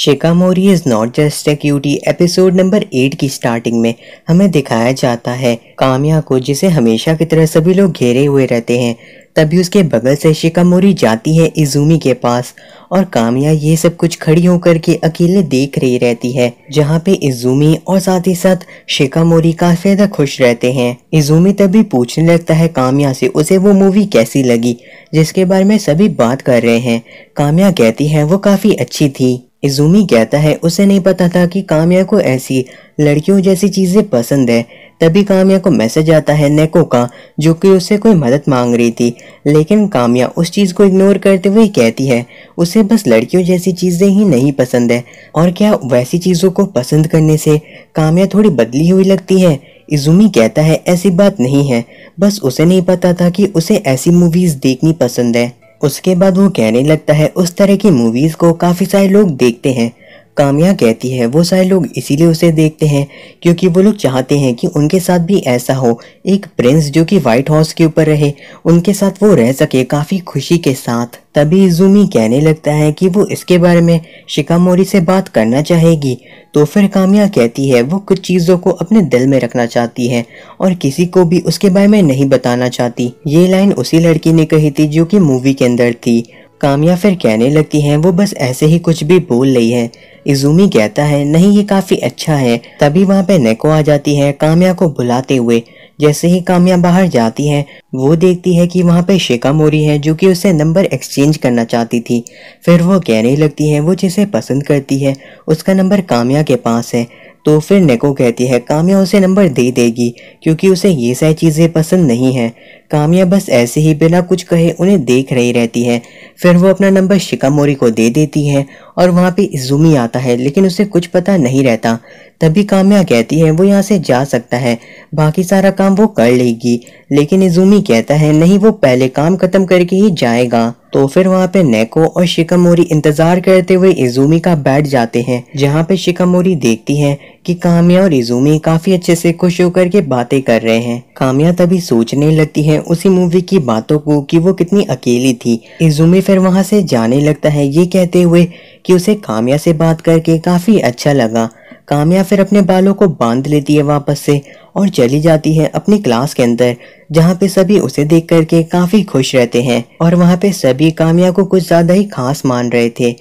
शिकामोरी is not just a cutie episode number eight की starting में हमें दिखाया जाता है कामया को जिसे हमेशा की तरह सभी लोग घेरे हुए रहते हैं तभी उसके बगल से शिकामोरी जाती है इजूमी के पास और कामया ये सब कुछ खड़ी होकर के अकेले देख रही रहती है जहाँ पे इजूमी और साथ ही साथ शिकामोरी काफी ज्यादा खुश रहते हैं इजूमी तभी पूछने लगता है कामया से उसे वो मूवी कैसी लगी जिसके बारे में सभी बात कर रहे हैं कामया कहती है वो काफी अच्छी थी इजूमी कहता है उसे नहीं पता था कि कामया को ऐसी लड़कियों जैसी चीज़ें पसंद है तभी कामया को मैसेज आता है नेको का जो कि उससे कोई मदद मांग रही थी लेकिन कामया उस चीज़ को इग्नोर करते हुए कहती है उसे बस लड़कियों जैसी चीज़ें ही नहीं पसंद है और क्या वैसी चीज़ों को पसंद करने से कामया थोड़ी बदली हुई लगती है इजुमी कहता है ऐसी बात नहीं है बस उसे नहीं पता था कि उसे ऐसी मूवीज़ देखनी पसंद है उसके बाद वो कहने लगता है उस तरह की मूवीज को काफी सारे लोग देखते हैं कामया कहती है वो सारे लोग इसीलिए उसे देखते हैं क्योंकि वो लोग चाहते हैं कि उनके साथ भी ऐसा हो एक प्रिंस जो कि व्हाइट हाउस के ऊपर रहे उनके साथ वो रह सके काफ़ी खुशी के साथ तभी जूमी कहने लगता है कि वो इसके बारे में शिकामोरी से बात करना चाहेगी तो फिर कामया कहती है वो कुछ चीज़ों को अपने दिल में रखना चाहती है और किसी को भी उसके बारे में नहीं बताना चाहती ये लाइन उसी लड़की ने कही थी जो की मूवी के अंदर थी कामिया फिर कहने लगती हैं वो बस ऐसे ही कुछ भी बोल रही है इजूमी कहता है नहीं ये काफ़ी अच्छा है तभी वहाँ पे नेको आ जाती है कामया को बुलाते हुए जैसे ही कामया बाहर जाती है वो देखती है कि वहाँ पे शेखा मोरी है जो कि उसे नंबर एक्सचेंज करना चाहती थी फिर वो कहने लगती है वो जिसे पसंद करती है उसका नंबर कामया के पास है तो फिर नेको कहती है काम्या उसे नंबर दे देगी क्योंकि उसे ये सारी चीज़ें पसंद नहीं हैं कामिया बस ऐसे ही बिना कुछ कहे उन्हें देख रही रहती है फिर वो अपना नंबर शिकामोरी को दे देती है और वहाँ पे जूमी आता है लेकिन उसे कुछ पता नहीं रहता तभी काम्या कहती है वो यहाँ से जा सकता है बाकी सारा काम वो कर लेगी लेकिन इजूमी कहता है नहीं वो पहले काम ख़त्म करके ही जाएगा तो फिर वहाँ पे नेको और शिकमोरी इंतजार करते हुए इजूमी का बैठ जाते हैं जहाँ पे शिकमोरी देखती है कि कामिया और इजूमी काफी अच्छे से खुश होकर के बातें कर रहे हैं कामिया तभी सोचने लगती है उसी मूवी की बातों को कि वो कितनी अकेली थी इजूमी फिर वहाँ से जाने लगता है ये कहते हुए कि उसे कामिया से बात करके काफी अच्छा लगा कामिया फिर अपने बालों को बांध लेती है वापस से और चली जाती है अपनी क्लास के अंदर जहाँ पे सभी उसे देख करके काफी खुश रहते हैं और वहाँ पे सभी कामिया को कुछ ज्यादा ही खास मान रहे थे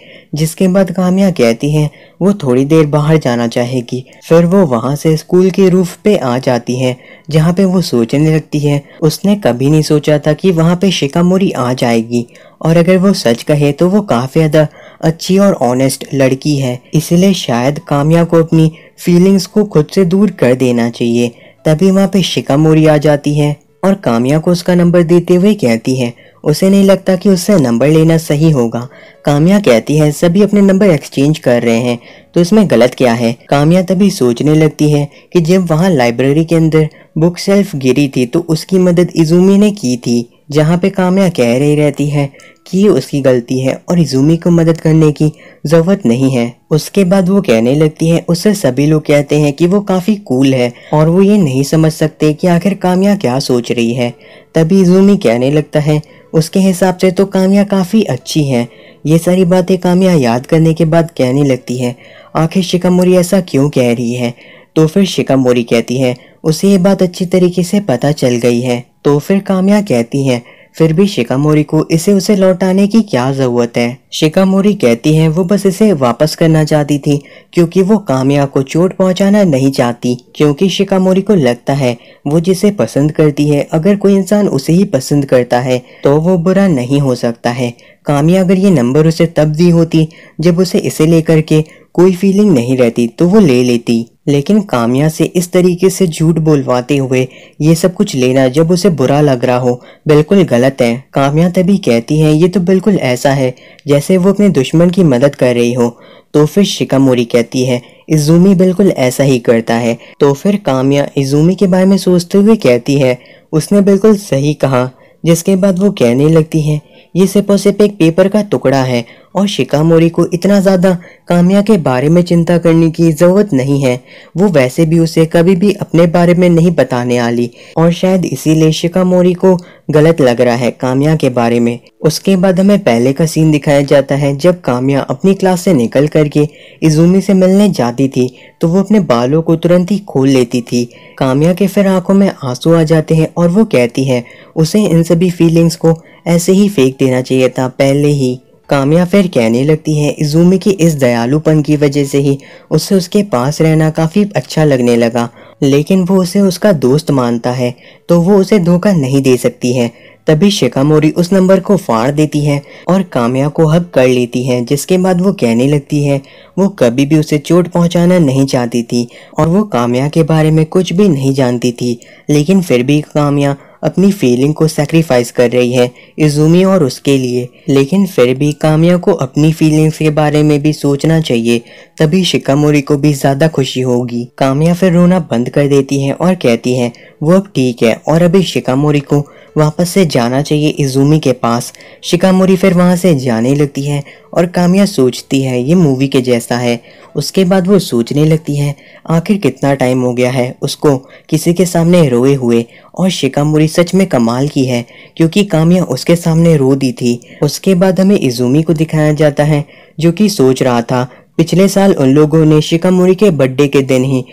जिसके बाद कामिया कहती है वो थोड़ी देर बाहर जाना चाहेगी फिर वो वहाँ से स्कूल के रूफ पे आ जाती है जहाँ पे वो सोचने लगती है उसने कभी नहीं सोचा था कि वहाँ पे शिकामोरी आ जाएगी और अगर वो सच कहे तो वो काफी ज्यादा अच्छी और ऑनेस्ट लड़की है इसलिए शायद कामिया को अपनी फीलिंग्स को खुद से दूर कर देना चाहिए तभी वहाँ पे शिकामोरी आ जाती है और कामिया को उसका नंबर देते हुए कहती है उसे नहीं लगता कि उससे नंबर लेना सही होगा कामिया कहती है सभी अपने नंबर एक्सचेंज कर रहे हैं तो इसमें गलत क्या है कामिया तभी सोचने लगती है कि जब वहाँ लाइब्रेरी के अंदर बुक सेल्फ गिरी थी तो उसकी मदद इजूमी ने की थी जहाँ पे काम्या कह रही रहती है कि ये उसकी गलती है और इजूमी को मदद करने की ज़रूरत नहीं है उसके बाद वो कहने लगती है उससे सभी लोग कहते हैं कि वो काफ़ी कूल है और वो ये नहीं समझ सकते कि आखिर काम्या क्या सोच रही है तभी इजूमी कहने लगता है उसके हिसाब से तो काम्या काफ़ी अच्छी है ये सारी बातें काम्या याद करने के बाद कहने लगती है आखिर शिकमोरी ऐसा क्यों कह रही है तो फिर शिकमोरी कहती है उसे ये बात अच्छी तरीके से पता चल गई है तो फिर कामया कहती है फिर भी शिकामोरी को इसे उसे लौटाने की क्या ज़रूरत है शिकामोरी कहती है वो बस इसे वापस करना चाहती थी क्योंकि वो कामया को चोट पहुंचाना नहीं चाहती क्योंकि शिकामोरी को लगता है वो जिसे पसंद करती है अगर कोई इंसान उसे ही पसंद करता है तो वो बुरा नहीं हो सकता है कामया अगर ये नंबर उसे तब दी होती जब उसे इसे लेकर के कोई फीलिंग नहीं रहती तो वो ले लेती लेकिन कामया से इस तरीके से झूठ बोलवाते हुए ये सब कुछ लेना जब उसे बुरा लग रहा हो बिल्कुल गलत है कामया तभी कहती है ये तो बिल्कुल ऐसा है जैसे वो अपने दुश्मन की मदद कर रही हो तो फिर शिकामोरी कहती है इजूमी बिल्कुल ऐसा ही करता है तो फिर कामिया इजूमी के बारे में सोचते हुए कहती है उसने बिल्कुल सही कहा जिसके बाद वो कहने लगती है ये सिर्फ और सिर्फ एक पेपर का टुकड़ा है और शिकामोरी को इतना ज़्यादा कामिया के बारे में चिंता करने की ज़रूरत नहीं है वो वैसे भी उसे कभी भी अपने बारे में नहीं बताने वाली और शायद इसीलिए शिकामोरी को गलत लग रहा है कामिया के बारे में उसके बाद हमें पहले का सीन दिखाया जाता है जब कामिया अपनी क्लास से निकल करके इजूमी से मिलने जाती थी तो वो अपने बालों को तुरंत ही खोल लेती थी कामिया के फिर आंखों में आंसू आ जाते हैं और वो कहती है उसे इन सभी फीलिंग्स को ऐसे ही फेंक देना चाहिए था पहले ही कामया फिर कहने लगती है इजूमी की इस दयालुपन की वजह से ही उसे उसके पास रहना काफ़ी अच्छा लगने लगा लेकिन वो उसे उसका दोस्त मानता है तो वो उसे धोखा नहीं दे सकती है तभी शिकामोरी उस नंबर को फाड़ देती है और कामया को हक कर लेती है जिसके बाद वो कहने लगती है वो कभी भी उसे चोट पहुंचाना नहीं चाहती थी और वो कामया के बारे में कुछ भी नहीं जानती थी लेकिन फिर भी कामया अपनी फीलिंग को सेक्रीफाइस कर रही है इजुमी और उसके लिए लेकिन फिर भी कामिया को अपनी फीलिंग्स के बारे में भी सोचना चाहिए तभी शिकामोरी को भी ज़्यादा खुशी होगी कामिया फिर रोना बंद कर देती है और कहती है वो अब ठीक है और अभी शिकामोरी को वापस से जाना चाहिए इजूमी के पास शिकामोरी फिर वहाँ से जाने लगती है और कामिया सोचती है ये मूवी के जैसा है उसके बाद वो सोचने लगती है आखिर कितना टाइम हो गया है उसको किसी के सामने रोए हुए और शिकामोरी सच में कमाल की है क्योंकि कामिया उसके सामने रो दी थी उसके बाद हमें इजुमी को दिखाया जाता है जो कि सोच रहा था पिछले साल उन लोगों ने शिकामोरी के बर्थडे के दिन ही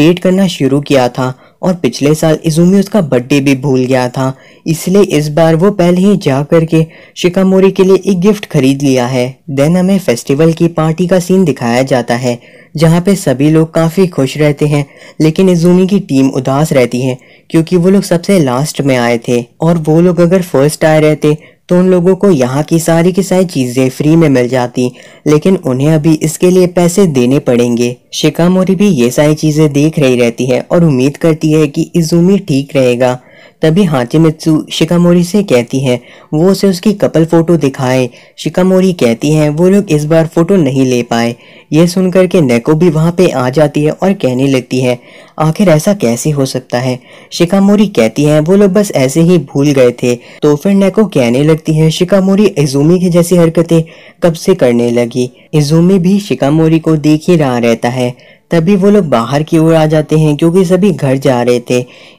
डेट करना शुरू किया था और पिछले साल इजुमी उसका बर्थडे भी भूल गया था इसलिए इस बार वो पहले ही जा करके शिकामोरी के लिए एक गिफ्ट खरीद लिया है देन हमें फेस्टिवल की पार्टी का सीन दिखाया जाता है जहाँ पे सभी लोग काफ़ी खुश रहते हैं लेकिन इजूमी की टीम उदास रहती है क्योंकि वो लोग सबसे लास्ट में आए थे और वो लोग अगर फर्स्ट आए रहते तो उन लोगों को यहाँ की सारी की सारी चीज़ें फ्री में मिल जाती लेकिन उन्हें अभी इसके लिए पैसे देने पड़ेंगे शिकामोरी भी ये सारी चीज़ें देख रही रहती है और उम्मीद करती है कि इजूमी ठीक रहेगा तभी हाचिमित्सु शिकामोरी से कहती है वो उसे उसकी कपल फोटो दिखाए शिकामोरी कहती है वो लोग इस बार फोटो नहीं ले पाए यह सुनकर के नेको भी वहां पे आ जाती है और कहने लगती है आखिर ऐसा कैसे हो सकता है शिकामोरी कहती है वो लोग बस ऐसे ही भूल गए थे तो फिर नेको कहने लगती है शिकामोरी इजूमी की जैसी हरकतें कब से करने लगी इजूमी भी शिकामोरी को देख ही रहा रहता है तभी वो लोग बाहर की ओर आ जाते हैं क्योंकि सभी घर जा रहे थे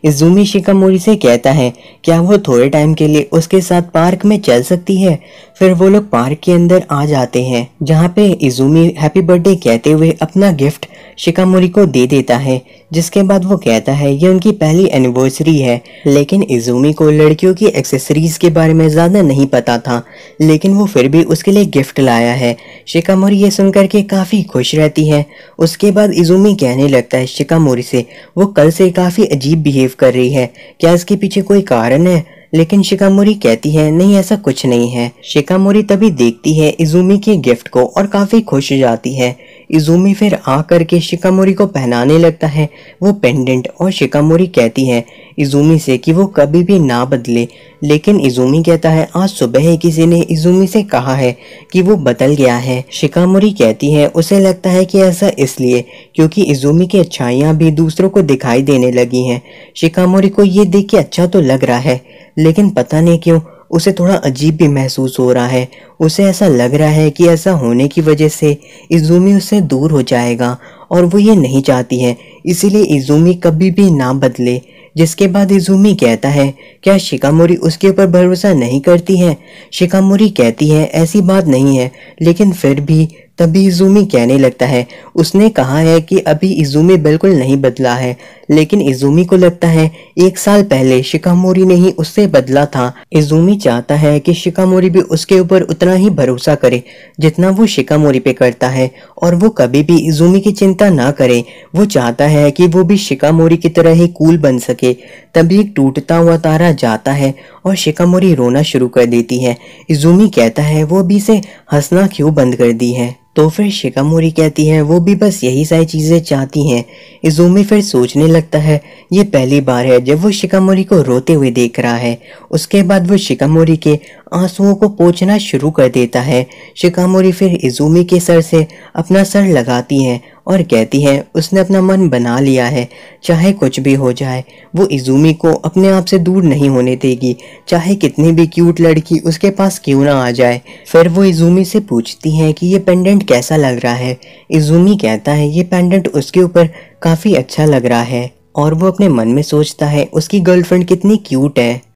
इजुमी शिकामोरी से कहता है क्या वो थोड़े टाइम के लिए उसके साथ पार्क में चल सकती है फिर वो लोग पार्क के अंदर आ जाते हैं जहाँ पे इजुमी हैप्पी बर्थडे कहते हुए अपना गिफ्ट शिकामोरी को दे देता है जिसके बाद वो कहता है ये उनकी पहली एनिवर्सरी है लेकिन इजुमी को लड़कियों की एक्सेसरीज के बारे में ज़्यादा नहीं पता था लेकिन वो फिर भी उसके लिए गिफ्ट लाया है शिकामोरी ये सुनकर के काफ़ी खुश रहती है उसके बाद इजुमी कहने लगता है शिकामोरी से वो कल से काफ़ी अजीब बिहेव कर रही है क्या इसके पीछे कोई कारण है लेकिन शिकामोरी कहती है नहीं ऐसा कुछ नहीं है शिकामोरी तभी देखती है इजूमी के गिफ्ट को और काफी खुश हो जाती है इजूमी फिर आकर के शिकामोरी को पहनाने लगता है वो पेंडेंट और शिकामोरी कहती है इजूमी से कि वो कभी भी ना बदले लेकिन इजूमी कहता है आज सुबह ही किसी ने इजूमी से कहा है कि वो बदल गया है शिकामोरी कहती है उसे लगता है कि ऐसा इसलिए क्योंकि इजूमी की अच्छाइयाँ भी दूसरों को दिखाई देने लगी हैं शिकामोरी को ये देख के अच्छा तो लग रहा है लेकिन पता नहीं क्यों उसे थोड़ा अजीब भी महसूस हो रहा है उसे ऐसा लग रहा है कि ऐसा होने की वजह से इजूमी उससे दूर हो जाएगा और वो ये नहीं चाहती है इसीलिए इजूमी कभी भी ना बदले जिसके बाद इजूमी कहता है क्या शिकामोरी उसके ऊपर भरोसा नहीं करती है शिकामोरी कहती है ऐसी बात नहीं है लेकिन फिर भी तभी इजूमी कहने लगता है उसने कहा है कि अभी इजूमी बिल्कुल नहीं बदला है लेकिन इजूमी को लगता है एक साल पहले शिकामोरी ने ही उससे बदला था इजूमी चाहता है कि शिकामोरी भी उसके ऊपर उतना ही भरोसा करे जितना वो शिकामोरी पे करता है और वो कभी भी इजूमी की चिंता ना करे वो चाहता है कि वो भी शिकामोरी की तरह ही कूल बन सके तभी एक टूटता हुआ तारा जाता है और शिकामोरी रोना शुरू कर देती है इजूमी कहता है वो अभी से हंसना क्यों बंद कर दी है तो फिर शिकामोरी कहती है वो भी बस यही सारी चीज़ें चाहती हैं इजोमी फिर सोचने लगता है ये पहली बार है जब वो शिकामोरी को रोते हुए देख रहा है उसके बाद वो शिकामोरी के आंसुओं को पोछना शुरू कर देता है शिकामोरी फिर इजोमी के सर से अपना सर लगाती है और कहती है उसने अपना मन बना लिया है चाहे कुछ भी हो जाए वो इजुमी को अपने आप से दूर नहीं होने देगी चाहे कितनी भी क्यूट लड़की उसके पास क्यों ना आ जाए फिर वो इजुमी से पूछती है कि ये पेंडेंट कैसा लग रहा है इजुमी कहता है ये पेंडेंट उसके ऊपर काफ़ी अच्छा लग रहा है और वो अपने मन में सोचता है उसकी गर्लफ्रेंड कितनी क्यूट है